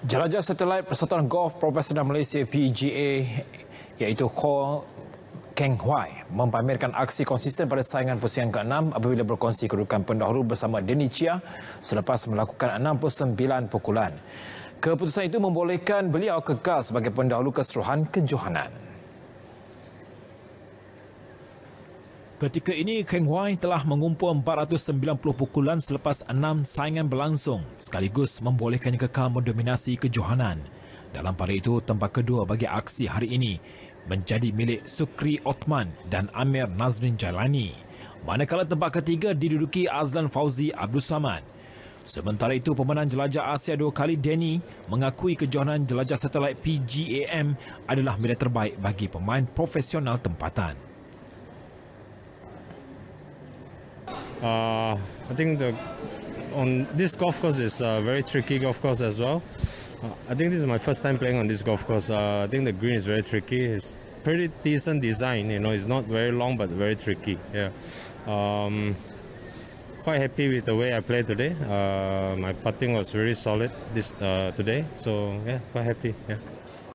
Jelajah Satelit Persatuan Golf Profesional Malaysia PGA iaitu Kong Keng Huai mempamerkan aksi konsisten pada saingan pusingan ke-6 apabila berkongsi kedudukan pendahulu bersama Denny Chia selepas melakukan 69 pukulan. Keputusan itu membolehkan beliau kekal sebagai pendahulu keseluruhan kejohanan. Ketika ini, Kang Wai telah mengumpul 490 pukulan selepas enam saingan berlangsung sekaligus membolehkannya kekal mendominasi kejohanan. Dalam pada itu, tempat kedua bagi aksi hari ini menjadi milik Sukri Othman dan Amir Nazrin Jalani. Manakala tempat ketiga diduduki Azlan Fauzi Abdul Samad. Sementara itu, pemenang jelajah Asia dua kali Denny mengakui kejohanan jelajah satelit PGAM adalah milik terbaik bagi pemain profesional tempatan. Uh, I think the on this golf course is a uh, very tricky golf course as well. Uh, I think this is my first time playing on this golf course. Uh, I think the green is very tricky. It's pretty decent design. You know, it's not very long but very tricky. Yeah. Um, quite happy with the way I played today. Uh, my putting was very solid this uh, today. So yeah, quite happy. Yeah.